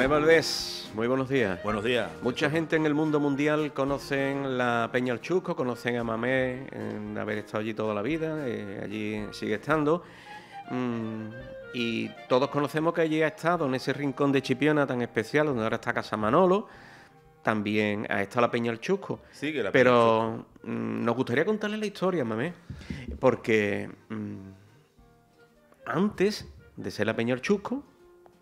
muy buenos días. Buenos días. Mucha gente en el mundo mundial conocen la Peña El Chusco, conocen a Mamé, en haber estado allí toda la vida, eh, allí sigue estando. Mm, y todos conocemos que allí ha estado, en ese rincón de Chipiona tan especial, donde ahora está Casa Manolo, también ha estado la Peña El Chusco. Pero mm, nos gustaría contarle la historia, Mamé, porque mm, antes de ser la Peña El Chusco,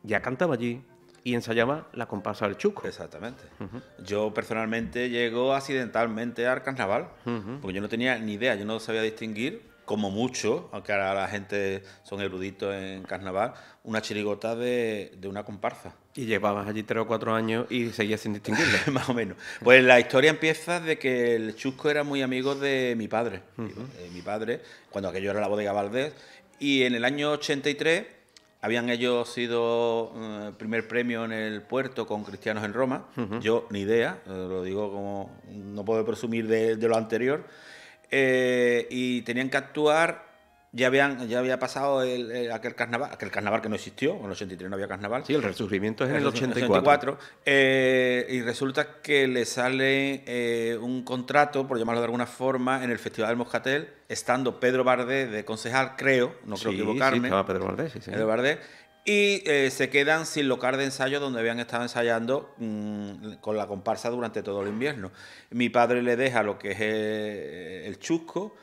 ya cantaba allí y ensayaba la comparsa del Chuco. Exactamente. Yo personalmente llego accidentalmente al carnaval, porque yo no tenía ni idea, yo no sabía distinguir, como mucho, aunque ahora la gente son eruditos en carnaval, una chirigota de, una comparsa. Y llevabas allí tres o cuatro años y seguías sin distinguirla. Más o menos. Pues la historia empieza de que el Chusco era muy amigo de mi padre. Eh, mi padre, cuando aquello era la bodega Valdés, y en el año 83 habían ellos sido eh, primer premio en el puerto con Cristianos en Roma. Yo ni idea, eh, lo digo como no puedo presumir de, lo anterior. Eh, y tenían que actuar ya, habían, ya había pasado el, aquel carnaval, aquel carnaval que no existió, en el 83 no había carnaval. Sí, el resurgimiento es en el, 84. Eh, y resulta que le sale eh, un contrato, por llamarlo de alguna forma, en el Festival del Moscatel, estando Pedro Bardet de concejal, creo, no creo equivocarme. Sí, estaba Pedro Bardet sí, sí. Pedro Y eh, se quedan sin local de ensayo donde habían estado ensayando mm, con la comparsa durante todo el invierno. Mi padre le deja lo que es el chusco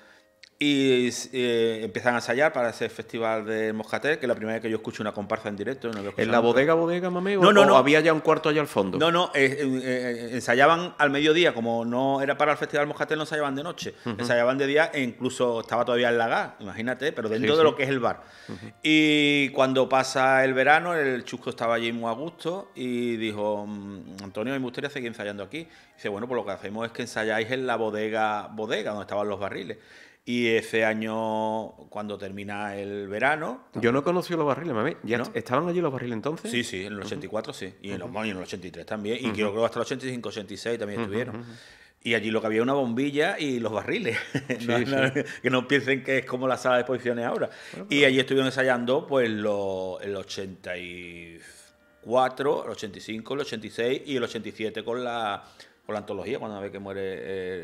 y eh, empiezan a ensayar para ese festival de Moscatel, que es la primera vez que yo escucho una comparsa en directo. ¿En la bodega, bodega, mami? No, no, había ya un cuarto allá al fondo? No, no, eh, eh, ensayaban al mediodía, como no era para el festival Moscatel, no ensayaban de noche. Ensayaban de día e incluso estaba todavía en la gas, imagínate, pero dentro de lo que es el bar. Y cuando pasa el verano, el Chusco estaba allí muy a gusto y dijo, mm, Antonio, me gustaría seguir ensayando aquí. dice, bueno, pues lo que hacemos es que ensayáis en la bodega, bodega, donde estaban los barriles. Y ese año, cuando termina el verano. Yo no conocido los barriles, mami. ¿Ya ¿Estaban allí los barriles entonces? Sí, sí, en el 84 sí. Y en, los, y en el 83 también. Y creo que hasta el 85, 86 también estuvieron. Y allí lo que había una bombilla y los barriles. que no piensen que es como la sala de exposiciones ahora. y allí estuvieron ensayando pues el 84, el 85, el 86 y el 87 con la por la antología, cuando ve que muere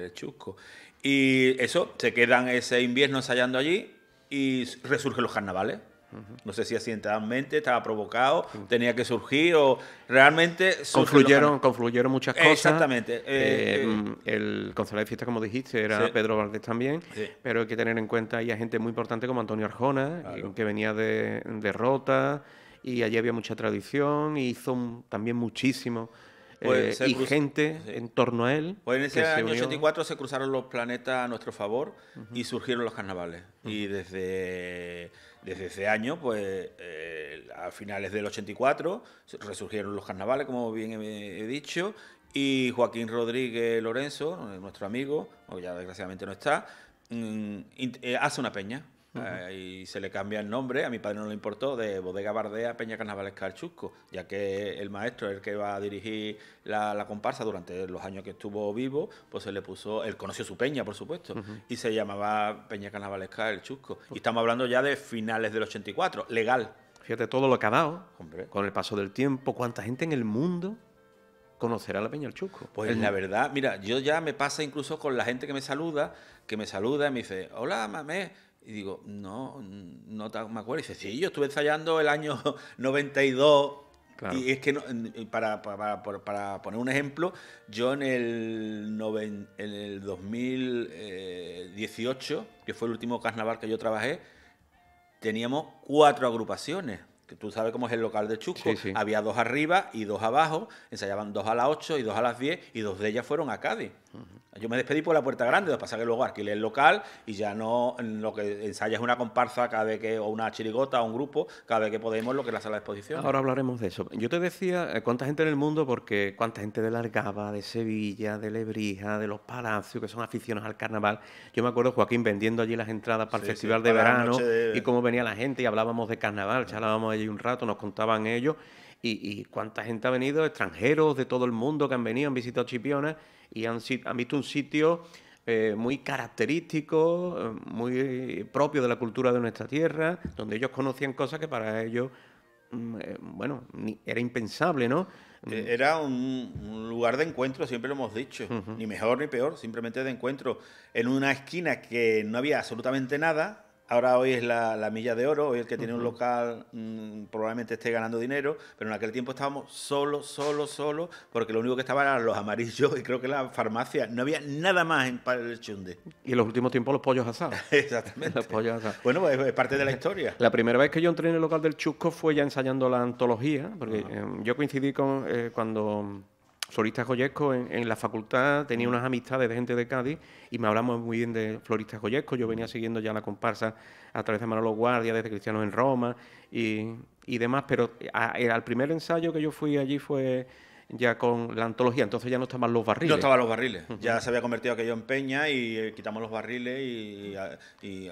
eh, Chusco. Y eso, se quedan ese invierno ensayando allí y resurgen los carnavales. No sé si accidentalmente estaba provocado, tenía que surgir o realmente... Confluyeron, confluyeron muchas cosas. Exactamente. Eh, eh, mm, el concejal de fiesta, como dijiste, era Pedro Valdés también, pero hay que tener en cuenta ahí a gente muy importante como Antonio Arjona, que venía de, de Rota, y allí había mucha tradición, y hizo también muchísimo eh, y gente en torno a él. Pues en ese año 84 se cruzaron los planetas a nuestro favor y surgieron los carnavales. Y desde, desde ese año, pues eh, a finales del 84, resurgieron los carnavales, como bien he, dicho, y Joaquín Rodríguez Lorenzo, eh, nuestro amigo, ya desgraciadamente no está, mm, hace una peña. Ah, y se le cambia el nombre, a mi padre no le importó, de Bodega Bardea Peña Carnavales Chusco ya que el maestro, el que va a dirigir la, comparsa durante los años que estuvo vivo, pues se le puso, él conoció su peña, por supuesto, y se llamaba Peña Carnavales el Chusco pues Y estamos hablando ya de finales del 84, legal. Fíjate todo lo que ha dado, Hombre. con el paso del tiempo, cuánta gente en el mundo conocerá la Peña del Chusco. Pues la verdad, mira, yo ya me pasa incluso con la gente que me saluda, que me saluda y me dice, hola, mame y digo, no, no me acuerdo. Y dice, sí, yo estuve ensayando el año 92. Y es que, para, para, poner un ejemplo, yo en el, en el 2018, que fue el último carnaval que yo trabajé, teníamos cuatro agrupaciones tú sabes cómo es el local de Chusco, había dos arriba y dos abajo, ensayaban dos a las 8 y dos a las 10 y dos de ellas fueron a Cádiz. Yo me despedí por la Puerta Grande, lo que pasa que luego alquilé el local y ya no lo que ensaya es una comparsa cada vez que, o una chirigota o un grupo, cada vez que podemos lo que es la sala de exposición. Ahora hablaremos de eso. Yo te decía eh, cuánta gente en el mundo, porque cuánta gente de Largaba, de Sevilla, de Lebrija, de los Palacios, que son aficionados al carnaval. Yo me acuerdo Joaquín vendiendo allí las entradas para el festival de verano y cómo venía la gente y hablábamos de carnaval, charlábamos de un rato, nos contaban ellos y, cuánta gente ha venido, extranjeros de todo el mundo que han venido, han visitado Chipiona y han, han visto un sitio eh, muy característico, eh, muy propio de la cultura de nuestra tierra, donde ellos conocían cosas que para ellos, mm, eh, bueno, era impensable, ¿no? E, era un, lugar de encuentro, siempre lo hemos dicho, ni mejor ni peor, simplemente de encuentro, en una esquina que no había absolutamente nada, Ahora hoy es la, milla de oro, hoy el que tiene un local mm, probablemente esté ganando dinero, pero en aquel tiempo estábamos solo, solo, solo, porque lo único que estaban eran los amarillos y creo que la farmacia, no había nada más en el chunde. Y en los últimos tiempos los pollos asados. Exactamente. Los pollos asados. Bueno, pues, es parte de la historia. la primera vez que yo entré en el local del Chusco fue ya ensayando la antología, porque ah. em, yo coincidí con eh, cuando Florista Goyesco en, la facultad tenía unas amistades de gente de Cádiz y me hablamos muy bien de Florista Goyesco. Yo venía siguiendo ya la comparsa a través de Manolo Guardia, desde Cristianos en Roma y, demás, pero eh, eh, al primer ensayo que yo fui allí fue ya con la antología, entonces ya no estaban los barriles. No estaban los barriles, ya se había convertido aquello en peña y eh, quitamos los barriles y, y,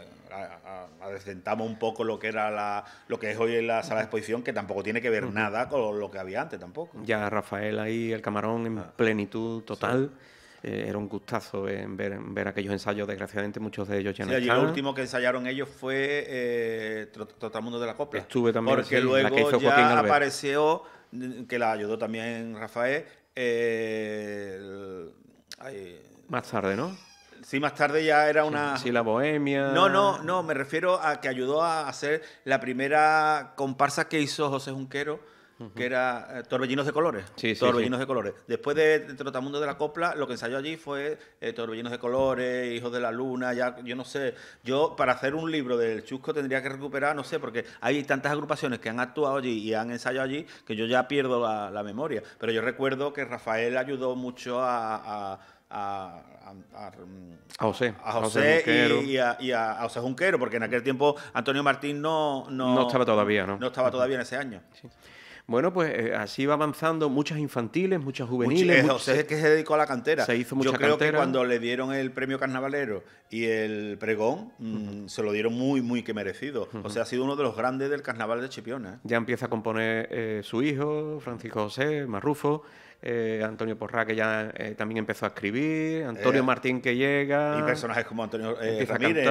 adecentamos un poco lo que era la, lo que es hoy la sala de exposición, que tampoco tiene que ver nada con lo que había antes tampoco. Ya Rafael ahí, el camarón en ah. plenitud total. Eh, era un gustazo en ver, aquellos ensayos, desgraciadamente muchos de ellos ya no están. Y el último que ensayaron ellos fue eh, Trotamundo de la Copla. Estuve también. Porque luego la que ya apareció, mm, que la ayudó también Rafael, eh, más tarde, ¿no? Sí, más tarde ya era una. sí, la bohemia. No, no, no, me refiero a que ayudó a hacer la primera comparsa que hizo José Junquero que era eh, Torbellinos de Colores. Sí, Torbellinos de Colores. Después de, Trotamundo de la Copla, lo que ensayó allí fue eh, Torbellinos de Colores, Hijos de la Luna, ya, yo no sé. Yo, para hacer un libro del Chusco, tendría que recuperar, no sé, porque hay tantas agrupaciones que han actuado allí y han ensayado allí que yo ya pierdo la, memoria. Pero yo recuerdo que Rafael ayudó mucho a, a José, a José, y, a, José Junquero, porque en aquel tiempo Antonio Martín no, no, estaba todavía, ¿no? No estaba todavía en ese año. Sí. Bueno, pues eh, así va avanzando, muchas infantiles, muchas juveniles. Eh, José que se dedicó a la cantera. Se hizo mucha Yo creo que cuando le dieron el premio carnavalero y el pregón, mm, se lo dieron muy, muy que merecido. O sea, ha sido uno de los grandes del carnaval de Chipiona. ¿eh? Ya empieza a componer su hijo, Francisco José, Marrufo. Antonio Porra, que ya también empezó a escribir, Antonio Martín que llega. Y personajes como Antonio Ramírez.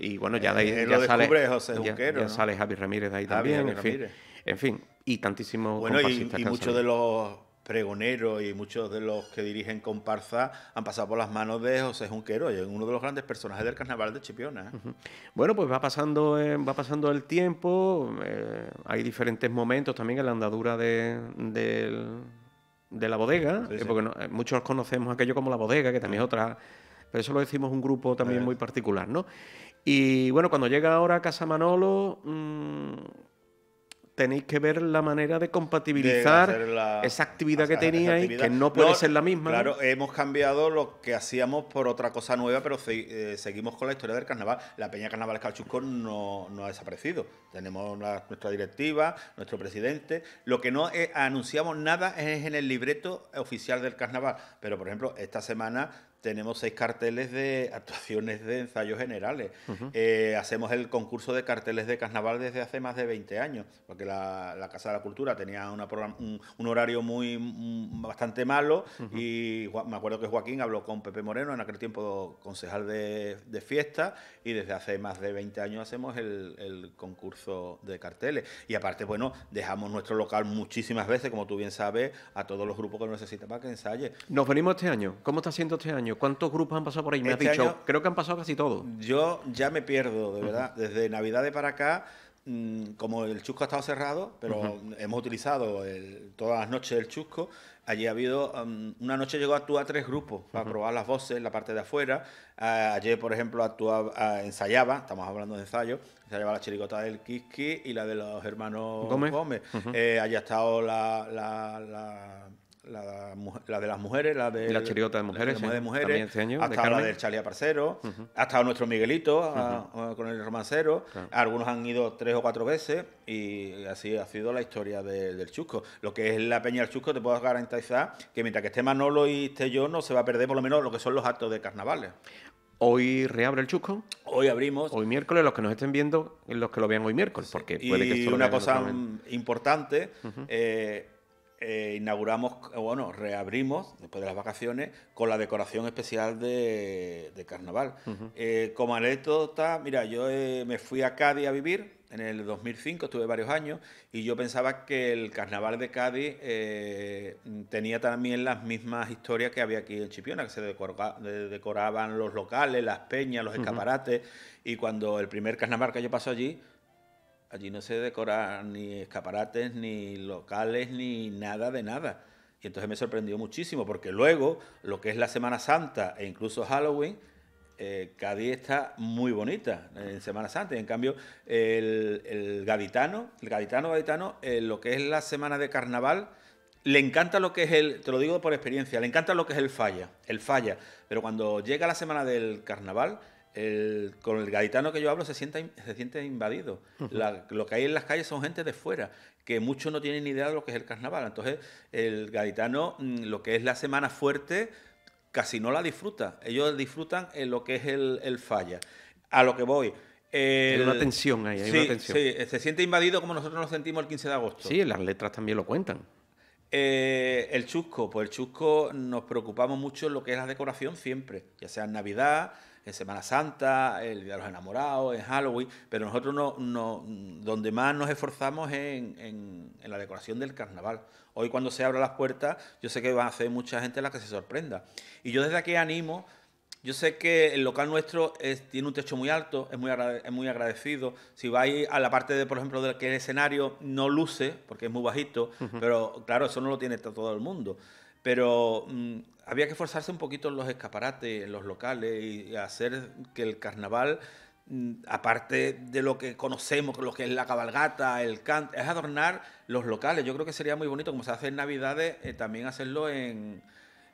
y bueno, ya de ahí ya lo sale, José Juquero. ya, sale Javi Ramírez de ahí también. en fin. En fin, y tantísimos bueno, y, muchos de los pregoneros y muchos de los que dirigen comparsa han pasado por las manos de José Junquero, uno de los grandes personajes del carnaval de Chipiona. Bueno, pues va pasando, eh, va pasando el tiempo, eh, hay diferentes momentos también en la andadura de, la bodega, eh, porque muchos conocemos aquello como la bodega, que también es otra, pero eso lo decimos un grupo también muy particular, ¿no? Y bueno, cuando llega ahora a Casa Manolo... Mm, tenéis que ver la manera de compatibilizar esa actividad que teníais, que no puede ser la misma. Claro, hemos cambiado lo que hacíamos por otra cosa nueva, pero eh, seguimos con la historia del carnaval. La Peña Carnaval Calchusco no, no ha desaparecido. Tenemos nuestra directiva, nuestro presidente. Lo que no eh, anunciamos nada es en el libreto oficial del carnaval. Pero, por ejemplo, esta semana tenemos seis carteles de actuaciones de ensayos generales. Eh, hacemos el concurso de carteles de carnaval desde hace más de 20 años, porque la, Casa de la Cultura tenía un, horario muy mm, bastante malo y me acuerdo que Joaquín habló con Pepe Moreno, en aquel tiempo concejal de, fiesta, y desde hace más de 20 años hacemos el, concurso de carteles. Y aparte, bueno, dejamos nuestro local muchísimas veces, como tú bien sabes, a todos los grupos que lo necesitan para que ensaye. Nos venimos este año. ¿Cómo está siendo este año? ¿Cuántos grupos han pasado por ahí? Me ha este dicho, creo que han pasado casi todos. Yo ya me pierdo, de verdad. Desde Navidad de para acá, mm, como el chusco ha estado cerrado, pero hemos utilizado todas las noches el chusco, allí ha habido, mm, una noche llegó a actuar tres grupos para probar las voces en la parte de afuera, ah, ayer por ejemplo actuaba, ah, ensayaba, estamos hablando de ensayo, ensayaba la chiricota del Kiski y la de los hermanos Gómez, eh, allí ha estado la la, de las mujeres, la de la chirigota de mujeres, de mujeres este hasta la del Charlie Parcero, hasta nuestro Miguelito ah, ah, con el romancero. Algunos han ido tres o cuatro veces y así ha sido la historia del Chusco. Lo que es la Peña del Chusco, te puedo garantizar que mientras que esté Manolo y esté yo, no se va a perder por lo menos lo que son los actos de carnavales. Hoy reabre el Chusco. Hoy abrimos. Hoy miércoles, los que nos estén viendo, los que lo vean hoy miércoles, porque puede y que una cosa importante. Eh, inauguramos, eh, bueno, reabrimos después de las vacaciones con la decoración especial de, carnaval. eh, como anécdota, mira, yo eh, me fui a Cádiz a vivir en el 2005, estuve varios años, y yo pensaba que el carnaval de Cádiz tenía también las mismas historias que había aquí en Chipiona, que se decoraban los locales, las peñas, los escaparates, y cuando el primer carnaval que yo pasó allí, Allí no se decoran ni escaparates, ni locales, ni nada de nada. Y entonces me sorprendió muchísimo, porque luego, lo que es la Semana Santa e incluso Halloween, eh, Cádiz está muy bonita en Semana Santa. Y en cambio, el, gaditano, el gaditano gaditano, eh, lo que es la semana de carnaval, le encanta lo que es el, te lo digo por experiencia, le encanta lo que es el falla, el falla. Pero cuando llega la semana del carnaval, con el gaditano que yo hablo se siente, se siente invadido. lo que hay en las calles son gente de fuera, que muchos no tienen ni idea de lo que es el carnaval. Entonces, el gaditano, mm, lo que es la semana fuerte, casi no la disfruta. Ellos disfrutan en eh, lo que es el, falla. A lo que voy. hay una tensión ahí, hay una tensión. Eh, se siente invadido como nosotros nos sentimos el 15 de agosto. Sí, las letras también lo cuentan. Eh, el chusco, pues el chusco nos preocupamos mucho en lo que es la decoración siempre, ya sea en Navidad, Semana Santa, el Día de los Enamorados, en Halloween, pero nosotros no, no donde más nos esforzamos es en, la decoración del carnaval. Hoy cuando se abran las puertas, yo sé que va a ser mucha gente la que se sorprenda. Y yo desde aquí animo, yo sé que el local nuestro es, tiene un techo muy alto, es muy, es muy agradecido. Si vais a la parte, de, por ejemplo, del que el escenario no luce, porque es muy bajito, pero claro, eso no lo tiene todo el mundo. Pero mm, había que forzarse un poquito en los escaparates, en los locales y hacer que el carnaval, mm, aparte de lo que conocemos, lo que es la cabalgata, el canto, es adornar los locales. Yo creo que sería muy bonito, como se hace en Navidades, eh, también hacerlo en,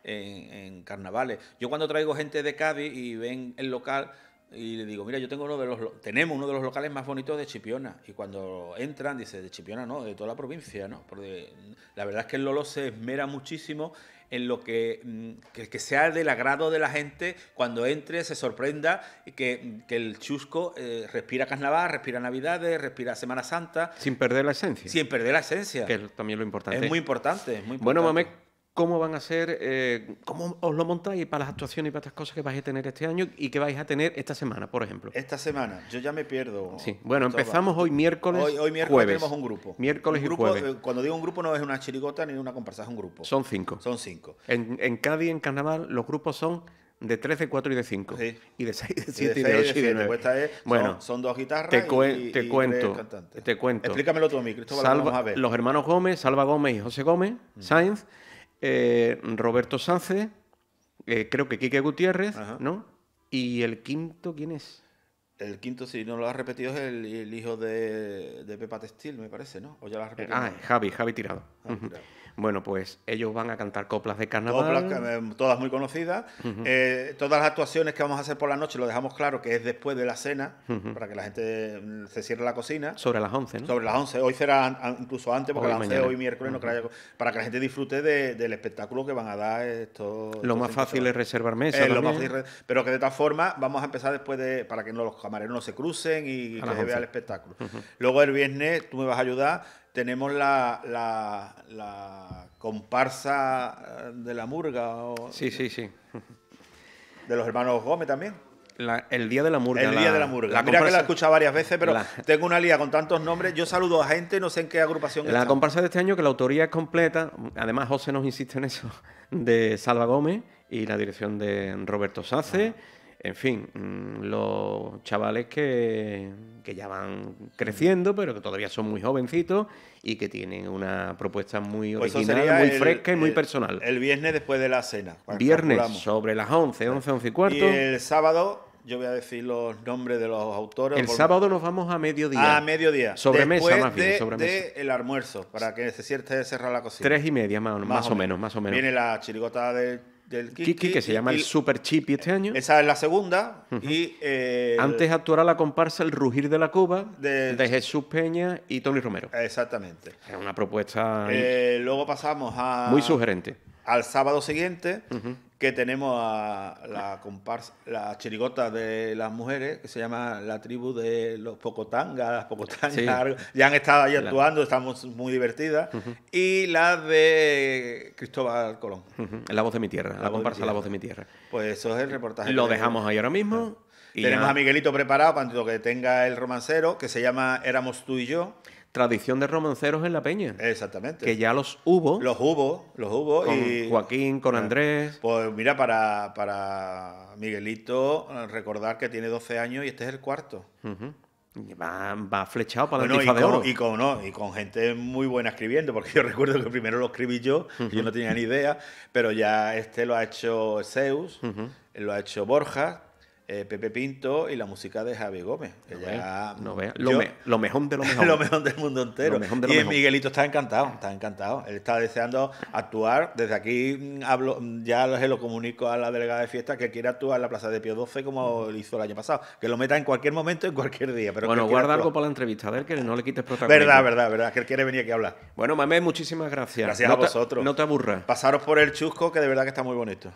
en carnavales. Yo cuando traigo gente de Cádiz y ven el local, y le digo, mira, yo tengo uno de los, tenemos uno de los locales más bonitos de Chipiona. Y cuando entran, dice, de Chipiona no, de toda la provincia, ¿no? Porque la verdad es que el Lolo se esmera muchísimo en lo que, mm, que, sea del agrado de la gente, cuando entre se sorprenda que, el chusco eh, respira carnaval, respira navidades, respira Semana Santa. Sin perder la esencia. Sin perder la esencia. Que es también lo importante. Es muy importante, es muy importante. Bueno, Mamek, cómo van a ser, eh, cómo os lo montáis para las actuaciones y para estas cosas que vais a tener este año y que vais a tener esta semana, por ejemplo. Esta semana, yo ya me pierdo. Sí, bueno, empezamos hoy miércoles. Hoy, hoy miércoles tenemos un grupo. Miércoles y jueves. Eh, cuando digo un grupo no es una chirigota ni una comparsa, es un grupo. Son cinco. Son cinco. En, en Cádiz, en Carnaval, los grupos son de tres, de 4 y de 5. Sí. Y de 6, de 7 y de 8 y de Es, bueno, son, dos guitarras te, y, te cuento, te cuento. Explícamelo tú a mí, Cristóbal. vamos a ver. Los hermanos Gómez, Salva Gómez y José Gómez, mm. Sáenz. Eh, Roberto Sánchez, eh, creo que Quique Gutiérrez, ¿no? Y el quinto, ¿quién es? El quinto, si no lo has repetido, es el, hijo de, Pepa Textil, me parece, ¿no? O ya lo eh, repetido. ah, Javi, Javi Tirado. Bueno, pues ellos van a cantar coplas de carnaval. Coplas, eh, todas muy conocidas. Eh, todas las actuaciones que vamos a hacer por la noche, lo dejamos claro que es después de la cena, para que la gente mm, se cierre la cocina. Sobre las 11, ¿no? Sobre las 11. Hoy será incluso antes, porque hoy hoy miércoles, no para que la gente disfrute del espectáculo que van a dar estos... Lo más eh, fácil es reservar mesas. pero que de tal forma vamos a empezar después de... para que no, los camareros no se crucen y que se vea el espectáculo. Luego el viernes tú me vas a ayudar tenemos la, comparsa eh, de la murga. sí, sí, sí. De los hermanos Gómez también. el día de la murga. El día de la murga. Mira que la he escuchado varias veces, pero tengo una lía con tantos nombres. Yo saludo a gente, no sé en qué agrupación. La comparsa de este año, que la autoría es completa, además José nos insiste en eso, de Salva Gómez y la dirección de Roberto Sace. En fin, mm, los chavales que, ya van creciendo, pero que todavía son muy jovencitos y que tienen una propuesta muy pues original, muy fresca y muy personal. El viernes después de la cena. Viernes sobre las 11, 11, 11 y cuarto. Y el sábado yo voy a decir los nombres de los autores. El sábado nos vamos a mediodía. A ah, mediodía. mesa más bien. el almuerzo, para que se cerrar la cocina. Tres y media, más, o, menos. Más o menos. Viene la chirigota del del Kiki, que se llama el Super Chip este año. Esa es la segunda. y, eh, Antes actuará la comparsa El Rugir de la Cuba de, Jesús Peña y Tony Romero. Exactamente. Es una propuesta. Eh, luego pasamos a. Muy sugerente. Al sábado siguiente que tenemos a la comparsa, la chirigota de las mujeres, que se llama la tribu de los Pocotangas, las Pocotangas, ya han estado ahí actuando, estamos muy divertidas, y la de Cristóbal Colón. Es La voz de mi tierra, la, comparsa La voz de mi tierra. Pues eso es el reportaje. Lo dejamos ahí ahora mismo. Tenemos a Miguelito preparado para que tenga el romancero, que se llama Éramos tú y yo tradición de romanceros en la peña. Exactamente. Que ya los hubo. Los hubo, los hubo. Con Joaquín, con ah. Andrés. Pues mira, para, Miguelito, eh, recordar que tiene 12 años y este es el cuarto. Va, va, flechado para la de oro. Y con, gente muy buena escribiendo, porque yo recuerdo que primero lo escribí yo, yo no tenía ni idea, pero ya este lo ha hecho Zeus, lo ha hecho Borja, eh, Pepe Pinto y la música de Javi Gómez. Lo, mejor de lo mejor. lo mejor del mundo entero. y Miguelito está encantado, está encantado. Él está deseando actuar. Desde aquí mm, hablo, mm, ya se lo comunico a la delegada de fiesta que quiere actuar en la Plaza de Pío XII como lo hizo el año pasado. Que lo meta en cualquier momento, en cualquier día. bueno, guarda algo para la entrevista a ver que no le quites protagonismo. Verdad, verdad, verdad. Que él quiere venir aquí a hablar. Bueno, Mamé, muchísimas gracias. Gracias a vosotros. no te aburras. Pasaros por el chusco, que de verdad que está muy bonito.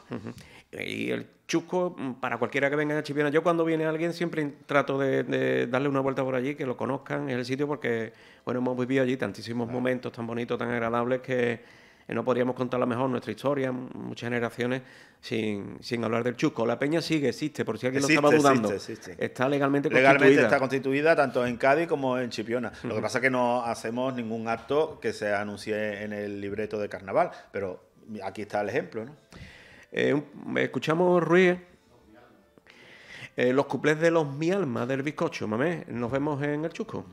Y el chusco, mm, para cualquiera que venga Chipiona. Yo cuando viene alguien siempre trato de, darle una vuelta por allí, que lo conozcan, en el sitio porque, bueno, hemos vivido allí tantísimos momentos tan bonitos, tan agradables que eh, no podríamos contar la mejor nuestra historia, muchas generaciones, sin, sin, hablar del chusco. La peña sigue, existe, por si alguien lo estaba dudando. Está legalmente, legalmente está constituida tanto en Cádiz como en Chipiona. Lo que pasa es que no hacemos ningún acto que se anuncie en el libreto de carnaval, pero aquí está el ejemplo. ¿no? Eh, escuchamos Ruiz eh, los cuplés de los mi alma del bizcocho, mamé. Nos vemos en el chusco.